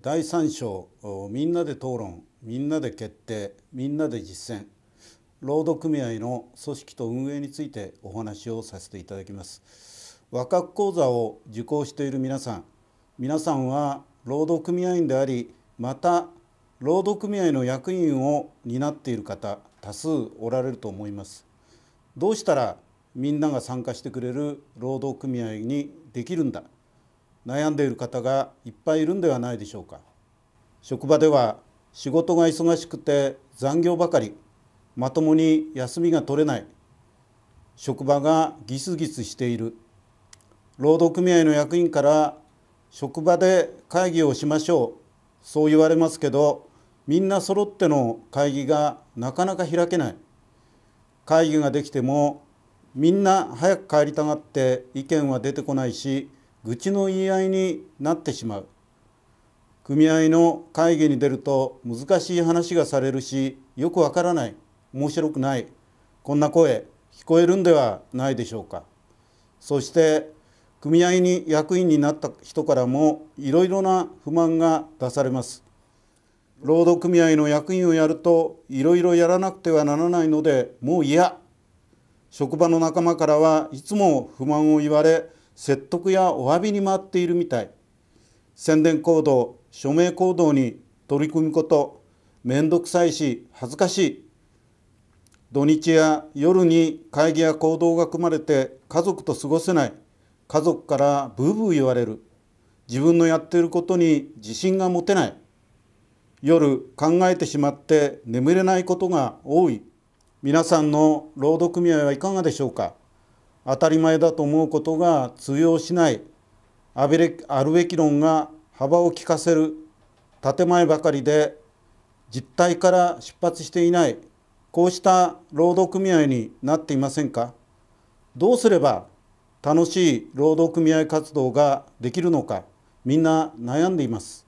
第3章みんなで討論みんなで決定みんなで実践労働組合の組織と運営についてお話をさせていただきます和格講座を受講している皆さん皆さんは労働組合員でありまた労働組合の役員を担っている方多数おられると思いますどうしたらみんなが参加してくれる労働組合にできるんだ悩んでいる方がいっぱいいるんではないでしょうか職場では仕事が忙しくて残業ばかりまともに休みが取れない職場がギスギスしている労働組合の役員から職場で会議をしましょうそう言われますけどみんな揃っての会議がなかなか開けない会議ができてもみんな早く帰りたがって意見は出てこないし愚痴の言い合いになってしまう組合の会議に出ると難しい話がされるしよくわからない面白くないこんな声聞こえるんではないでしょうかそして組合に役員になった人からもいろいろな不満が出されます労働組合の役員をやるといろいろやらなくてはならないのでもう嫌職場の仲間からはいつも不満を言われ説得やお詫びに回っているみたい宣伝行動署名行動に取り組むこと面倒くさいし恥ずかしい土日や夜に会議や行動が組まれて家族と過ごせない家族からブーブー言われる自分のやっていることに自信が持てない夜考えてしまって眠れないことが多い皆さんの労働組合はいかがでしょうか当たり前だと思うことが通用しないあるべき論が幅を利かせる建前ばかりで実態から出発していないこうした労働組合になっていませんかどうすれば楽しい労働組合活動ができるのかみんな悩んでいます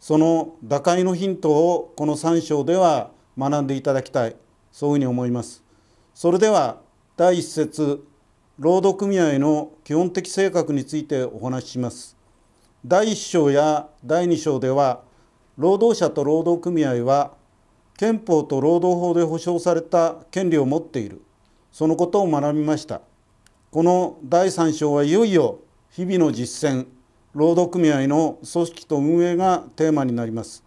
その打開のヒントをこの3章では学んでいただきたいそういうふうに思いますそれでは第1節労働組合の基本的性格についてお話しします第1章や第2章では労働者と労働組合は憲法と労働法で保障された権利を持っているそのことを学びましたこの第3章はいよいよ日々の実践労働組合の組織と運営がテーマになります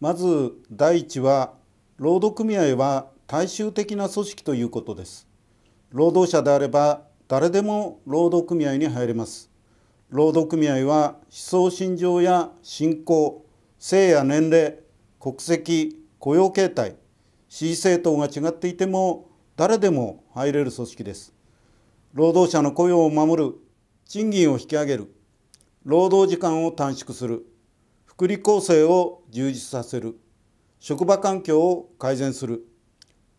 まず第1は労働組合は大衆的な組織ということです労働者であれば誰でも労働組合に入れます労働組合は思想信条や信仰性や年齢国籍雇用形態支持政党が違っていても誰でも入れる組織です労働者の雇用を守る賃金を引き上げる労働時間を短縮する福利厚生を充実させる職場環境を改善する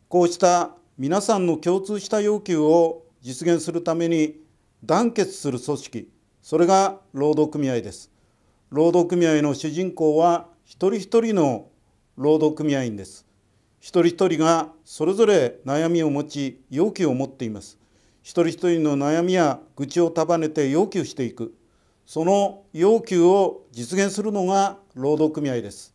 こうした皆さんの共通した要求を実現するために団結する組織それが労働組合です労働組合の主人公は一人一人の労働組合員です一人一人がそれぞれ悩みを持ち要求を持っています一人一人の悩みや愚痴を束ねて要求していくその要求を実現するのが労働組合です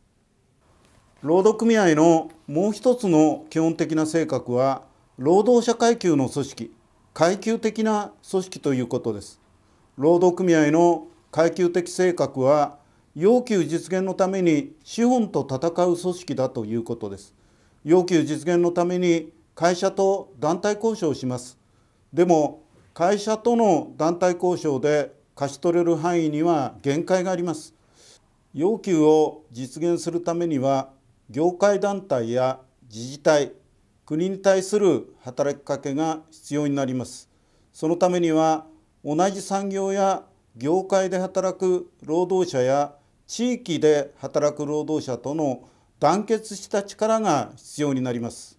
労働組合のもう一つの基本的な性格は労働者階級の組織階級的な組織ということです労働組合の階級的性格は要求実現のために資本と戦う組織だということです要求実現のために会社と団体交渉をしますでも会社との団体交渉で貸し取れる範囲には限界があります要求を実現するためには業界団体や自治体国に対する働きかけが必要になります。そのためには同じ産業や業界で働く労働者や地域で働く労働者との団結した力が必要になります。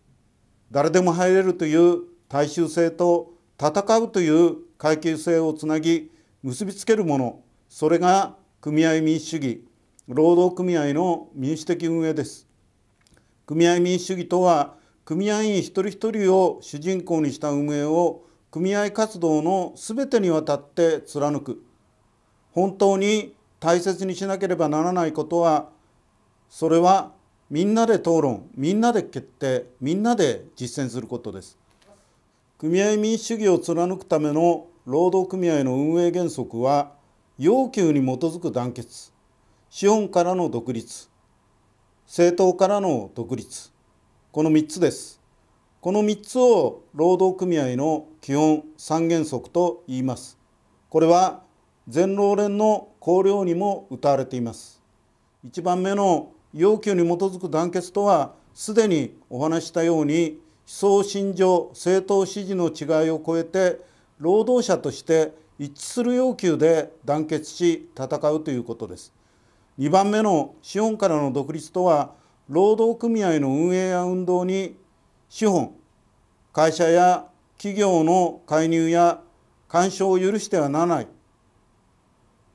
誰でも入れるという大衆性と戦うという階級性をつなぎ結びつけるものそれが組合民主主義労働組合の民主的運営です組合民主主義とは組合員一人一人を主人公にした運営を組合活動の全てにわたって貫く本当に大切にしなければならないことはそれはみんなで討論みんなで決定みんなで実践することです組合民主主義を貫くための労働組合の運営原則は要求に基づく団結資本からの独立政党からの独立この3つですこの3つを労働組合の基本三原則と言いますこれは全労連の綱領にも謳われています1番目の要求に基づく団結とはすでにお話したように思想信条政党支持の違いを超えて労働者として一致する要求で団結し戦うということです2番目の資本からの独立とは労働組合の運営や運動に資本会社や企業の介入や干渉を許してはならない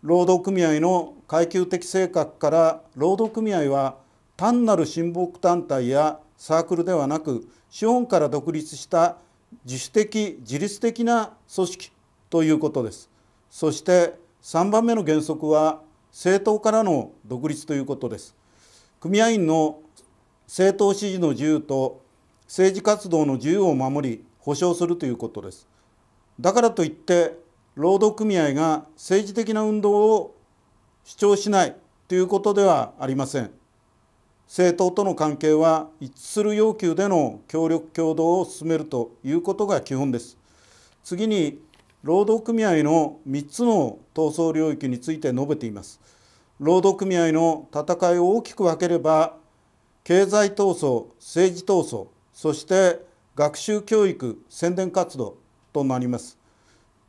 労働組合の階級的性格から労働組合は単なる親睦団体やサークルではなく資本から独立した自主的自律的な組織ということですそして3番目の原則は政党からの独立ということです組合員の政党支持の自由と政治活動の自由を守り保障するということですだからといって労働組合が政治的な運動を主張しないということではありません政党との関係は一致する要求での協力共同を進めるということが基本です次に労働組合の3つの闘争領域について述べています労働組合の戦いを大きく分ければ経済闘争政治闘争そして学習教育宣伝活動となります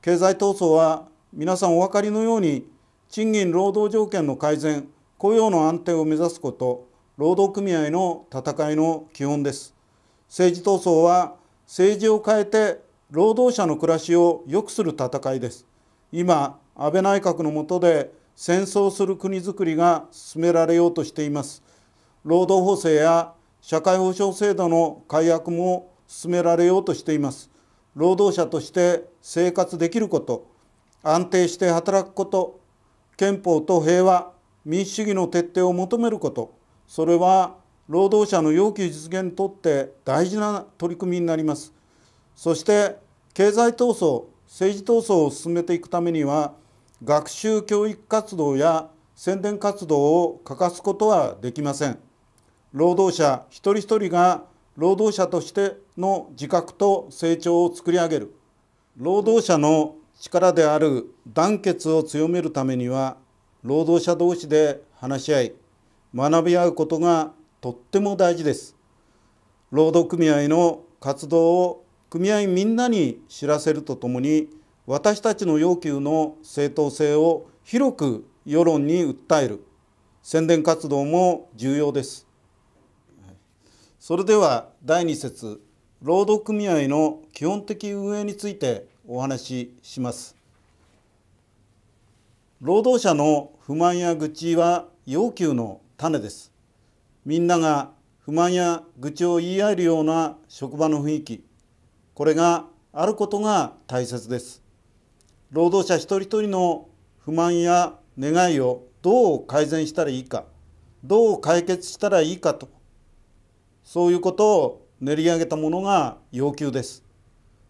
経済闘争は皆さんお分かりのように賃金労働条件の改善雇用の安定を目指すこと労働組合の戦いの基本です政治闘争は政治を変えて労働者の暮らしを良くする戦いです今安倍内閣の下で戦争する国づくりが進められようとしています労働法制や社会保障制度の改悪も進められようとしています労働者として生活できること安定して働くこと憲法と平和民主主義の徹底を求めることそれは労働者の要求実現にとって大事な取り組みになりますそして経済闘争政治闘争を進めていくためには学習教育活動や宣伝活動を欠かすことはできません。労働者一人一人が労働者としての自覚と成長を作り上げる労働者の力である団結を強めるためには労働者同士で話し合い学び合うことがとっても大事です労働組合の活動を組合みんなに知らせるとともに私たちの要求の正当性を広く世論に訴える宣伝活動も重要ですそれでは第2節労働組合の基本的運営についてお話しします労働者の不満や愚痴は要求の種ですみんなが不満や愚痴を言い合えるような職場の雰囲気これがあることが大切です労働者一人一人の不満や願いをどう改善したらいいかどう解決したらいいかとそういうことを練り上げたものが要求です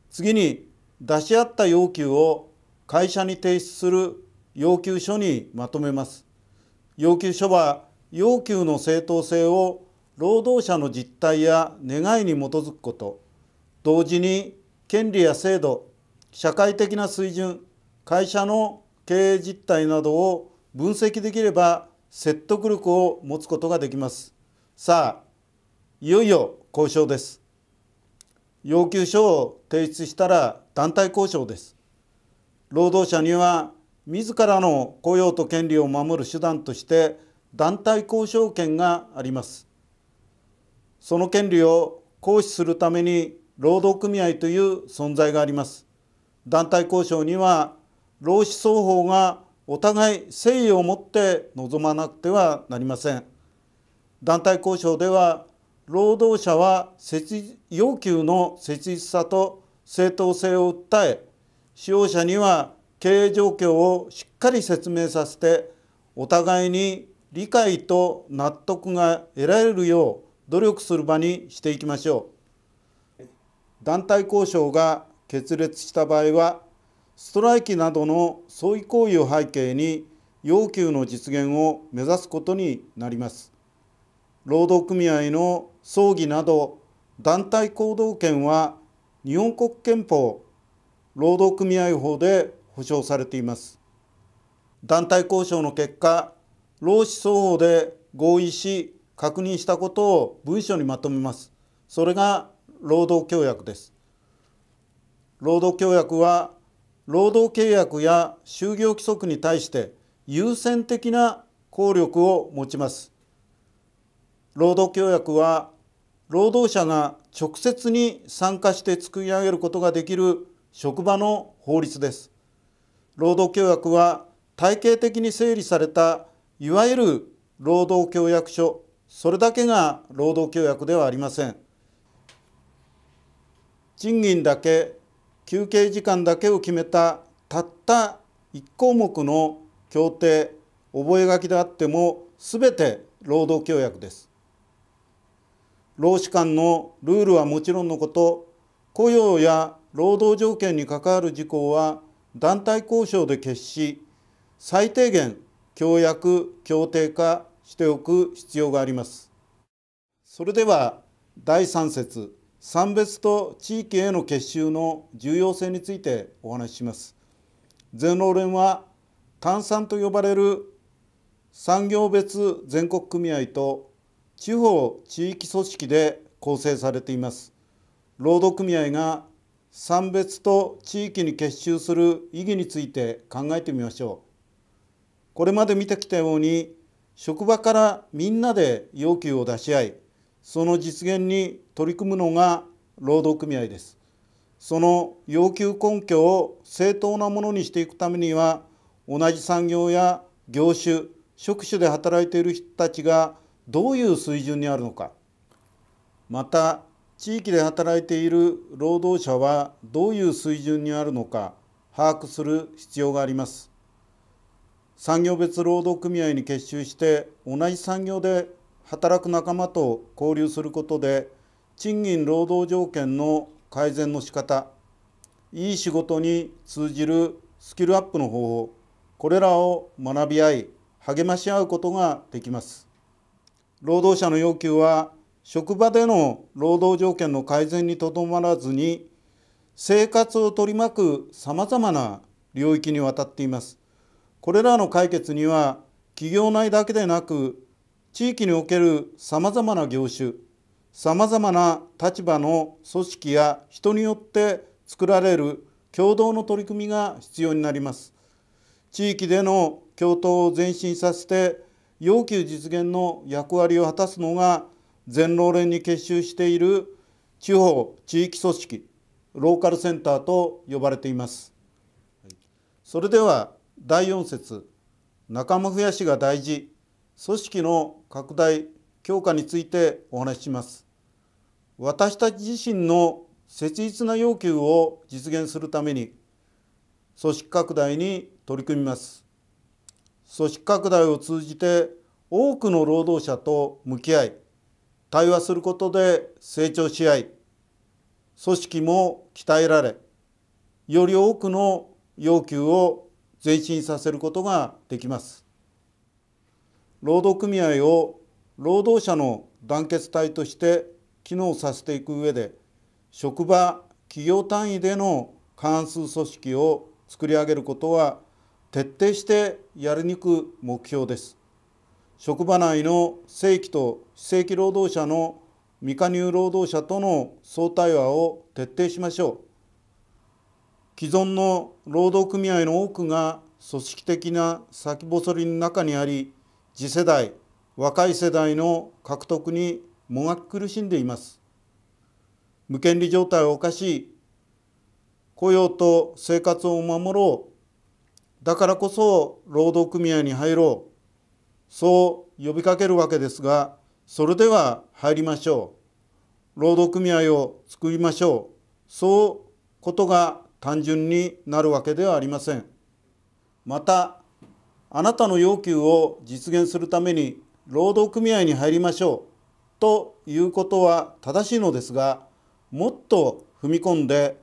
次に出し合った要求を会社に提出する要求書にまとめます要求書は要求の正当性を労働者の実態や願いに基づくこと同時に権利や制度社会的な水準会社の経営実態などを分析できれば説得力を持つことができますさあいよいよ交渉です要求書を提出したら団体交渉です労働者には自らの雇用と権利を守る手段として団体交渉権がありますその権利を行使するために労働組合という存在があります団体交渉には労使双方がお互い誠意を持って臨まなくてはなりません団体交渉では労働者は要求の切実さと正当性を訴え使用者には経営状況をしっかり説明させてお互いに理解と納得が得られるよう努力する場にしていきましょう団体交渉が決裂した場合はストライキなどの相違行為を背景に要求の実現を目指すことになります。労働組合の葬儀など団体行動権は日本国憲法労働組合法で保障されています団体交渉の結果労使双方で合意し確認したことを文書にまとめますそれが労働協約です労働協約は労働契約や就業規則に対して優先的な効力を持ちます労働協約は労働者が直接に参加して作り上げることができる職場の法律です。労働協約は体系的に整理されたいわゆる労働協約書それだけが労働協約ではありません。賃金だけ休憩時間だけを決めたたった1項目の協定覚書であっても全て労働協約です。労使間のルールはもちろんのこと雇用や労働条件に関わる事項は団体交渉で決し最低限協約協定化しておく必要がありますそれでは第3節産別と地域への結集の重要性についてお話しします全労連は炭酸と呼ばれる産業別全国組合と地方地域組織で構成されています労働組合が産別と地域に結集する意義について考えてみましょうこれまで見てきたように職場からみんなで要求を出し合いその実現に取り組むのが労働組合ですその要求根拠を正当なものにしていくためには同じ産業や業種職種で働いている人たちがどういう水準にあるのかまた地域で働いている労働者はどういう水準にあるのか把握する必要があります産業別労働組合に結集して同じ産業で働く仲間と交流することで賃金労働条件の改善の仕方いい仕事に通じるスキルアップの方法これらを学び合い励まし合うことができます労働者の要求は職場での労働条件の改善にとどまらずに生活を取り巻くさまざまな領域にわたっていますこれらの解決には企業内だけでなく地域におけるさまざまな業種さまざまな立場の組織や人によって作られる共同の取り組みが必要になります地域での共闘を前進させて要求実現の役割を果たすのが全労連に結集している地方地域組織ローカルセンターと呼ばれています。それでは第4節仲間増やしが大事組織の拡大強化についてお話しします。私たち自身の切実な要求を実現するために組織拡大に取り組みます。組織拡大を通じて多くの労働者と向き合い対話することで成長し合い組織も鍛えられより多くの要求を前進させることができます労働組合を労働者の団結体として機能させていく上で職場企業単位での過半数組織を作り上げることは徹底してやりにく目標です職場内の正規と非正規労働者の未加入労働者との相対話を徹底しましょう既存の労働組合の多くが組織的な先細りの中にあり次世代若い世代の獲得にもがき苦しんでいます無権利状態を犯し雇用と生活を守ろうだからこそ労働組合に入ろうそう呼びかけるわけですがそれでは入りましょう労働組合を作りましょうそうことが単純になるわけではありませんまたあなたの要求を実現するために労働組合に入りましょうということは正しいのですがもっと踏み込んで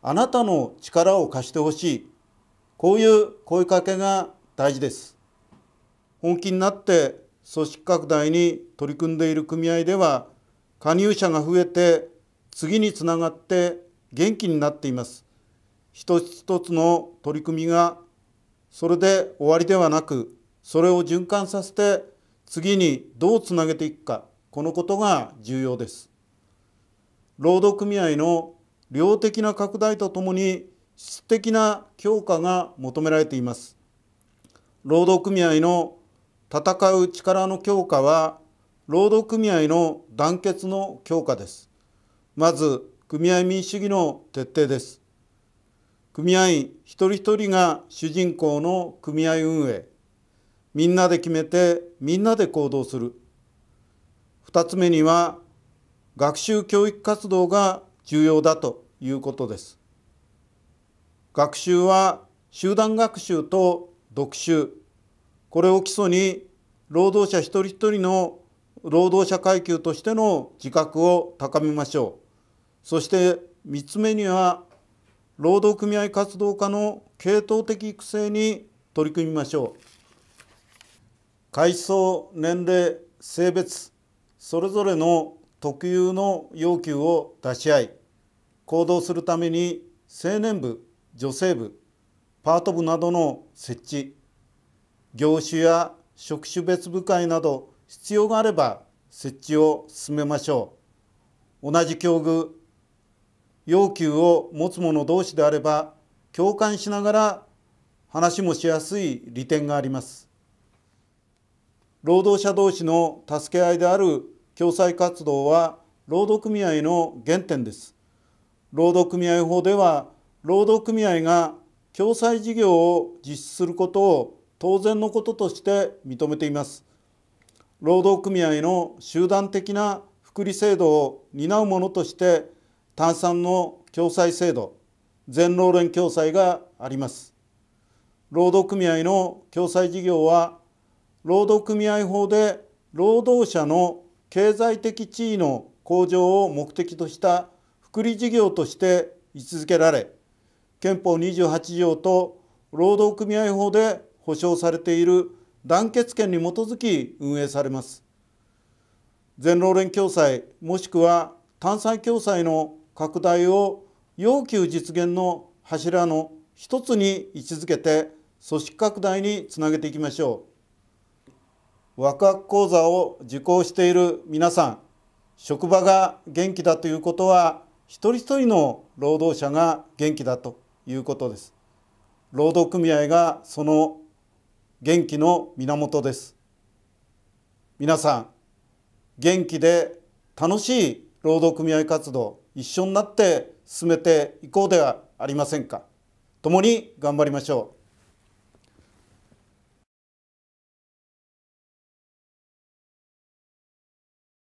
あなたの力を貸してほしいこういう声かけが大事です。本気になって組織拡大に取り組んでいる組合では加入者が増えて次につながって元気になっています。一つ一つの取り組みがそれで終わりではなくそれを循環させて次にどうつなげていくかこのことが重要です。労働組合の量的な拡大とともに質的な強化が求められています労働組合の戦う力の強化は労働組合の団結の強化ですまず組合民主主義の徹底です組合員一人一人が主人公の組合運営みんなで決めてみんなで行動する2つ目には学習教育活動が重要だということです学習は集団学習と読習これを基礎に労働者一人一人の労働者階級としての自覚を高めましょうそして3つ目には労働組合活動家の系統的育成に取り組みましょう階層年齢性別それぞれの特有の要求を出し合い行動するために青年部女性部パート部などの設置業種や職種別部会など必要があれば設置を進めましょう同じ境遇要求を持つ者同士であれば共感しながら話もしやすい利点があります労働者同士の助け合いである共済活動は労働組合の原点です労働組合法では労働組合が共済事業を実施することを当然のこととして認めています労働組合の集団的な福利制度を担うものとして炭酸の共済制度全労連共済があります労働組合の共済事業は労働組合法で労働者の経済的地位の向上を目的とした福利事業として位置づけられ憲法28条と労働組合法で保障されている団結権に基づき運営されます全労連共済もしくは単裁共済の拡大を要求実現の柱の一つに位置づけて組織拡大につなげていきましょうワクワク講座を受講している皆さん職場が元気だということは一人一人の労働者が元気だということです労働組合がその元気の源です皆さん元気で楽しい労働組合活動一緒になって進めていこうではありませんか共に頑張りましょう